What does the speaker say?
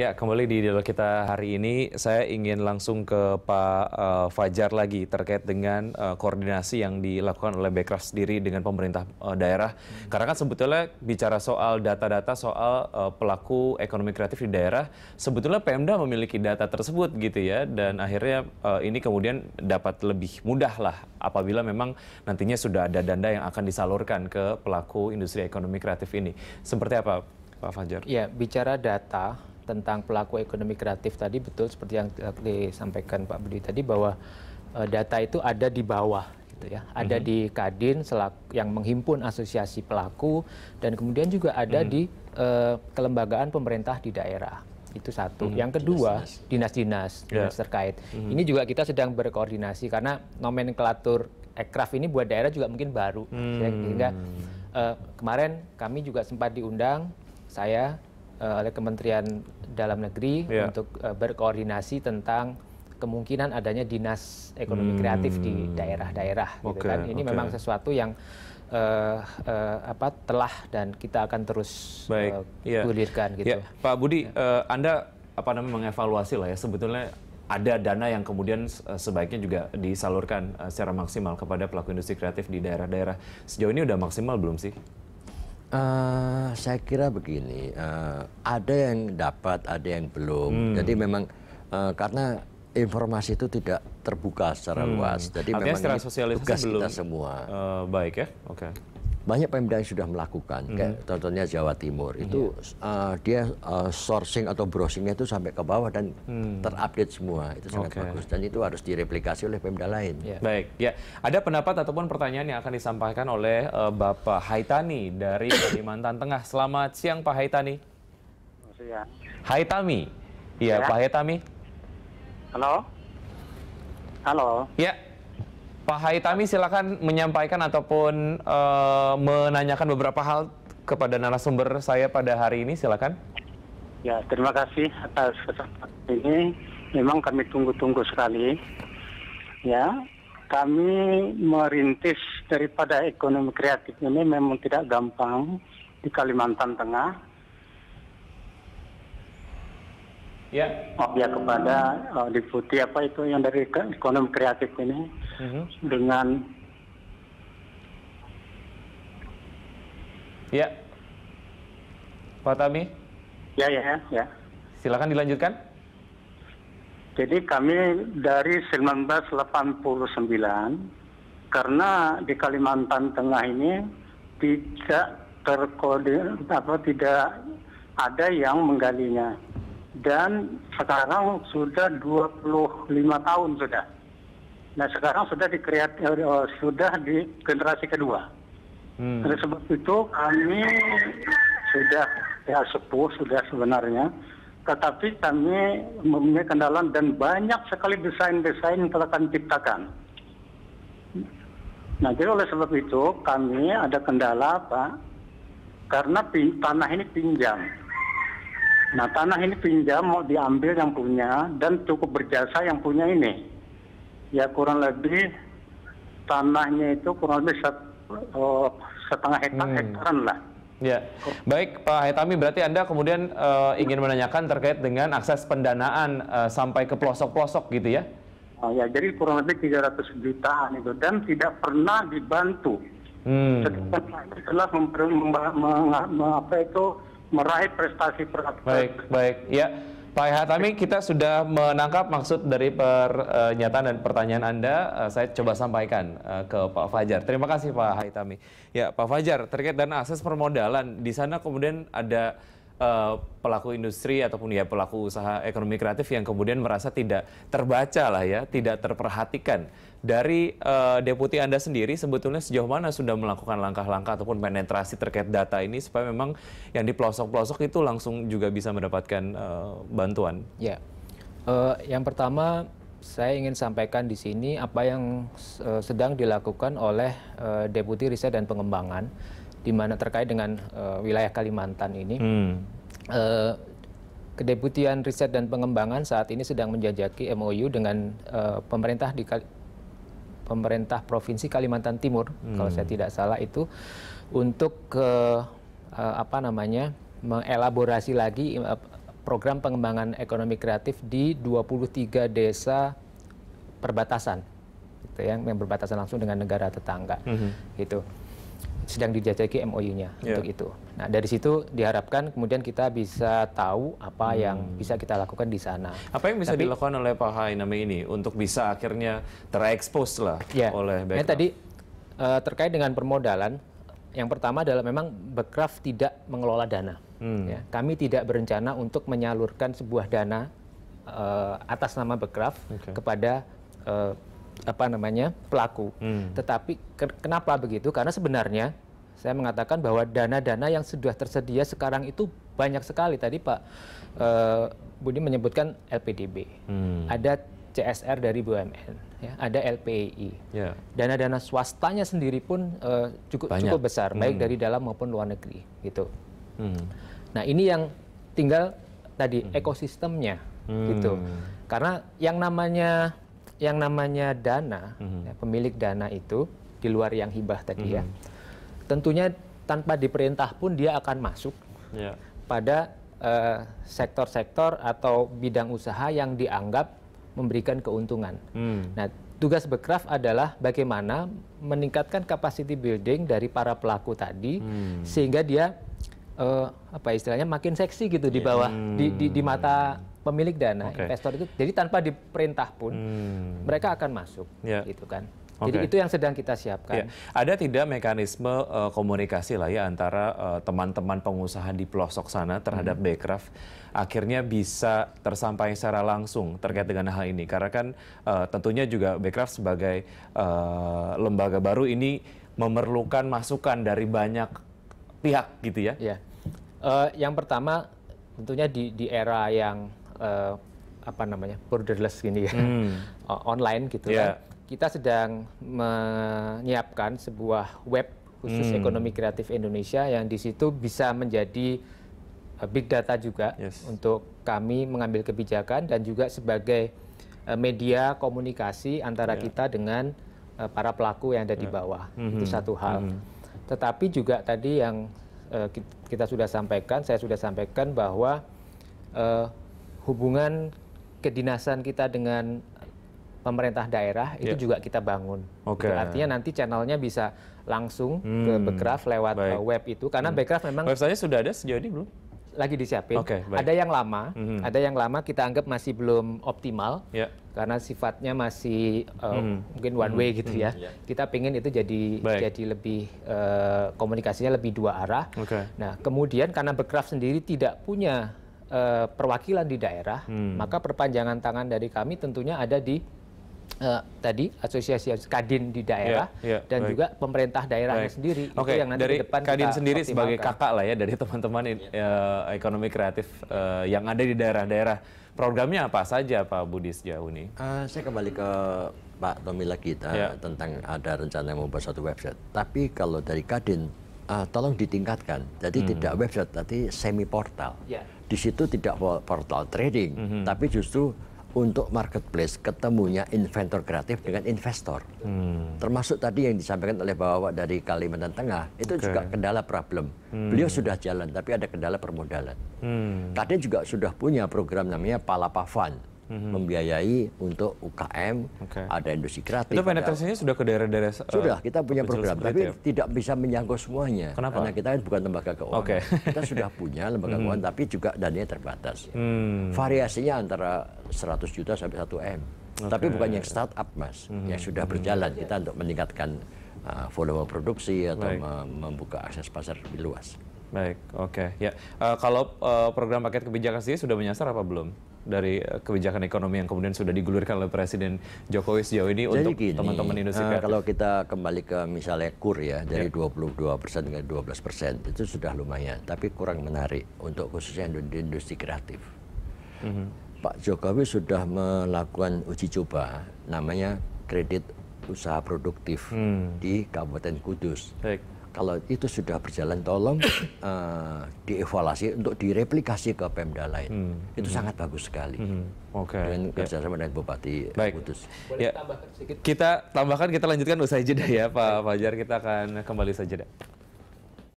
Ya, kembali di dialog kita hari ini, saya ingin langsung ke Pak uh, Fajar lagi terkait dengan uh, koordinasi yang dilakukan oleh Bekraf sendiri dengan pemerintah uh, daerah. Hmm. Karena kan sebetulnya bicara soal data-data soal uh, pelaku ekonomi kreatif di daerah, sebetulnya Pemda memiliki data tersebut gitu ya, dan akhirnya uh, ini kemudian dapat lebih mudah lah apabila memang nantinya sudah ada dana yang akan disalurkan ke pelaku industri ekonomi kreatif ini. Seperti apa Pak Fajar? Ya, bicara data tentang pelaku ekonomi kreatif tadi betul seperti yang disampaikan Pak Budi tadi bahwa uh, data itu ada di bawah gitu ya. Ada mm -hmm. di Kadin selaku, yang menghimpun asosiasi pelaku dan kemudian juga ada mm -hmm. di uh, kelembagaan pemerintah di daerah. Itu satu. Mm -hmm. Yang kedua, dinas-dinas yeah. terkait. Mm -hmm. Ini juga kita sedang berkoordinasi karena nomenklatur ekraf ini buat daerah juga mungkin baru. Mm -hmm. Sehingga uh, kemarin kami juga sempat diundang saya uh, oleh Kementerian Dalam Negeri yeah. untuk uh, berkoordinasi tentang kemungkinan adanya dinas ekonomi hmm. kreatif di daerah-daerah okay, gitu kan. Ini okay. memang sesuatu yang uh, uh, apa telah dan kita akan terus Baik. Uh, yeah. gitu. Yeah. Pak Budi, yeah. Ya. uh, Anda apa namanya mengevaluasi lah ya sebetulnya ada dana yang kemudian sebaiknya juga disalurkan secara maksimal kepada pelaku industri kreatif di daerah-daerah. Sejauh ini udah maksimal belum sih? Uh, saya kira begini, uh, ada yang dapat, ada yang belum. Hmm. Jadi memang uh, karena informasi itu tidak terbuka secara hmm. luas. Jadi Artinya memang secara sosialisasi tugas belum, kita semua. Uh, baik ya, oke. Okay banyak Pemda yang sudah melakukan, mm-hmm. kayak contohnya Jawa Timur mm-hmm. itu uh, dia uh, sourcing atau browsingnya itu sampai ke bawah dan mm. terupdate semua, itu sangat okay. bagus dan itu harus direplikasi oleh Pemda lain. Yeah. Baik, ya ada pendapat ataupun pertanyaan yang akan disampaikan oleh uh, Bapak Haitani dari Kalimantan Tengah. Selamat siang Pak Haitani. Siang. Haitami, ya, ya. Pak Haitami. Halo. Halo. Ya, Pak Haitami silakan menyampaikan ataupun uh, menanyakan beberapa hal kepada narasumber saya pada hari ini silakan. Ya, terima kasih atas kesempatan ini. Memang kami tunggu-tunggu sekali. Ya, kami merintis daripada ekonomi kreatif ini memang tidak gampang di Kalimantan Tengah Ya. Oh ya kepada uh, eh, Deputi apa itu yang dari ekonomi kreatif ini uh mhm. -huh. dengan Ya. Pak Tami? Ya, ya, ya. Silakan dilanjutkan. Jadi kami dari 1989 karena di Kalimantan Tengah ini tidak terkode apa tidak ada yang menggalinya dan sekarang sudah 25 tahun sudah. Nah sekarang sudah di eh, eh, sudah di generasi kedua. Hmm. Oleh sebab itu kami sudah ya sepuh sudah sebenarnya, tetapi kami mempunyai kendala dan banyak sekali desain-desain yang telah kami ciptakan. Nah jadi oleh sebab itu kami ada kendala pak, karena tanah ini pinjam Nah tanah ini pinjam mau diambil yang punya dan cukup berjasa yang punya ini. Ya kurang lebih tanahnya itu kurang lebih set, oh, setengah hektar hmm. hektaran lah. Ya, baik Pak Haitami berarti Anda kemudian uh, ingin menanyakan terkait dengan akses pendanaan uh, sampai ke pelosok-pelosok gitu ya? Oh, ya, jadi kurang lebih 300 jutaan itu dan tidak pernah dibantu. Hmm. Setelah memper, mem, mem, apa itu meraih prestasi praktek. Baik, baik. Ya, Pak Hatami, kita sudah menangkap maksud dari pernyataan dan pertanyaan Anda. Eh, saya coba sampaikan eh, ke Pak Fajar. Terima kasih Pak Hatami. Ya, Pak Fajar, terkait dana akses permodalan, di sana kemudian ada uh, pelaku industri ataupun ya pelaku usaha ekonomi kreatif yang kemudian merasa tidak terbaca lah ya, tidak terperhatikan. Dari uh, deputi Anda sendiri sebetulnya sejauh mana sudah melakukan langkah-langkah ataupun penetrasi terkait data ini supaya memang yang di pelosok-pelosok itu langsung juga bisa mendapatkan uh, bantuan? Ya, uh, yang pertama saya ingin sampaikan di sini apa yang uh, sedang dilakukan oleh uh, Deputi Riset dan Pengembangan di mana terkait dengan uh, wilayah Kalimantan ini. Hmm. Uh, Kedeputian Riset dan Pengembangan saat ini sedang menjajaki MOU dengan uh, pemerintah di Kal pemerintah provinsi Kalimantan Timur hmm. kalau saya tidak salah itu untuk uh, uh, apa namanya mengelaborasi lagi program pengembangan ekonomi kreatif di 23 desa perbatasan gitu ya, yang berbatasan langsung dengan negara tetangga mm -hmm. gitu sedang dijajaki MOU-nya yeah. untuk itu. Nah, dari situ diharapkan kemudian kita bisa tahu apa hmm. yang bisa kita lakukan di sana. Apa yang bisa Tapi, dilakukan oleh Pak Hainame ini untuk bisa akhirnya terekspos lah yeah. oleh Backcraft? Ya, tadi uh, terkait dengan permodalan, yang pertama adalah memang Backcraft tidak mengelola dana. Hmm. Ya, kami tidak berencana untuk menyalurkan sebuah dana uh, atas nama Backcraft okay. kepada uh, apa namanya pelaku. Hmm. Tetapi ke kenapa begitu? Karena sebenarnya saya mengatakan bahwa dana-dana yang sudah tersedia sekarang itu banyak sekali. Tadi Pak eh, Budi menyebutkan LPDB, hmm. ada CSR dari BUMN, ya, ada LPI. dana ya. Dana-dana swastanya sendiri pun eh, cukup cukup besar, hmm. baik dari dalam maupun luar negeri, gitu. Hmm. Nah ini yang tinggal tadi hmm. ekosistemnya, gitu. hmm. gitu. Karena yang namanya yang namanya dana, mm-hmm. ya, pemilik dana itu di luar yang hibah tadi mm-hmm. ya, mhm. tentunya tanpa diperintah pun dia akan masuk yeah. pada eh, sektor-sektor uh, atau bidang usaha yang dianggap memberikan keuntungan. Mm. Nah, tugas Bekraf adalah bagaimana meningkatkan capacity building dari para pelaku tadi mm. sehingga dia uh, apa istilahnya makin seksi gitu di ya. bawah mm. di, di di hmm. mata pemilik dana okay. investor itu jadi tanpa diperintah pun hmm. mereka akan masuk yeah. gitu kan Okay. Jadi itu yang sedang kita siapkan. yeah. Ada tidak mekanisme uh, komunikasi lah ya antara eh, teman-teman uh, pengusaha di pelosok sana terhadap hmm. Becraft akhirnya bisa tersampaikan secara langsung terkait dengan hal ini karena kan uh, tentunya juga Becraft sebagai uh, lembaga baru ini memerlukan masukan dari banyak pihak gitu ya. Ya. Uh, yang pertama tentunya di di era yang uh, apa namanya borderless gini ya hmm. online gitu yeah. kan kita sedang menyiapkan sebuah web khusus hmm. ekonomi kreatif Indonesia yang di situ bisa menjadi eh, big data juga yes. untuk kami mengambil kebijakan dan juga sebagai eh, media komunikasi antara yeah. kita dengan para pelaku yang ada di iya. bawah mm-hmm. itu satu hal mm-hmm. tetapi juga tadi yang kita sudah sampaikan saya sudah sampaikan bahwa hubungan kedinasan kita dengan pemerintah daerah itu yeah. juga kita bangun. Okay. Gitu. Artinya nanti channelnya bisa langsung hmm. ke Bekraf lewat Baik. Eh, web itu karena hmm. Bekraf memang websitenya sudah ada sejauh ini belum? Lagi disiapin. Okay, ada yang lama, hmm ada yang lama kita anggap masih belum optimal yeah. karena sifatnya masih uh, mungkin one hmm. way gitu mm-hmm. ya. Yeah. Hmm. Kita pingin itu jadi baik. jadi lebih uh, komunikasinya lebih dua arah. Okay. Nah kemudian karena Bekraf sendiri tidak punya uh, perwakilan di daerah, hmm. maka perpanjangan tangan dari kami tentunya ada di uh, tadi asosiasi kadin di daerah yeah, yeah, dan baik. juga pemerintah daerahnya baik. sendiri. okay, itu yang nanti dari depan kadin sendiri sebagai kakak lah ya dari teman-teman uh, ekonomi kreatif uh, yang ada di daerah-daerah. Programnya apa saja Pak Budi sejauh ini? Uh, saya kembali ke Pak Tomila kita yeah. tentang ada rencana mau buat satu website. Tapi kalau dari Kadin uh, tolong ditingkatkan. Jadi -hmm. tidak website, tapi semi portal. Yeah. Di situ tidak portal trading, mm -hmm. tapi justru untuk marketplace ketemunya inventor kreatif dengan investor. Hmm. Termasuk tadi yang disampaikan oleh Bapak dari Kalimantan Tengah, itu okay. juga kendala problem. Hmm. Beliau sudah jalan, tapi ada kendala permodalan. Hmm. Tadi juga sudah punya program namanya Palapa Fund hmm. membiayai untuk UKM, okay. ada industri kreatif. Itu penetrasinya sudah ke daerah-daerah? Eh, sudah, kita punya program, tapi ya? tidak bisa menjangkau semuanya. Kenapa? Karena kita kan bukan lembaga keuangan. Okay. kita sudah punya lembaga hmm. keuangan, tapi juga dananya terbatas. Ya. Hmm. Variasinya antara 100 juta sampai 1 M. Okay. Tapi bukan yang startup, Mas, hmm. yang sudah mm-hmm. berjalan. Hmm. Kita untuk meningkatkan uh, volume produksi atau Baik. membuka akses pasar lebih luas. Baik, oke. Okay. Ya, uh, kalau uh, program paket kebijakan sendiri sudah menyasar apa belum? dari eh, kebijakan ekonomi yang kemudian sudah digulirkan oleh Presiden Jokowi sejauh ini Jadi untuk teman-teman industri eh, kalau kita kembali ke misalnya kur ya, dari yeah. 22 persen ke 12 persen, itu sudah lumayan. Tapi kurang menarik untuk khususnya industri kreatif. Mm -hmm. Pak Jokowi sudah melakukan uji coba namanya kredit usaha produktif hmm. di Kabupaten Kudus. Baik kalau itu sudah berjalan tolong uh, dievaluasi untuk direplikasi ke Pemda lain. Hmm. Itu hmm. sangat bagus sekali. Hmm. Oke. Okay. Dan ya. kerjasama sama dengan Bupati Baik. Kudus. ya. Kita tambahkan kita lanjutkan usai jeda ya Pak Fajar kita akan kembali usai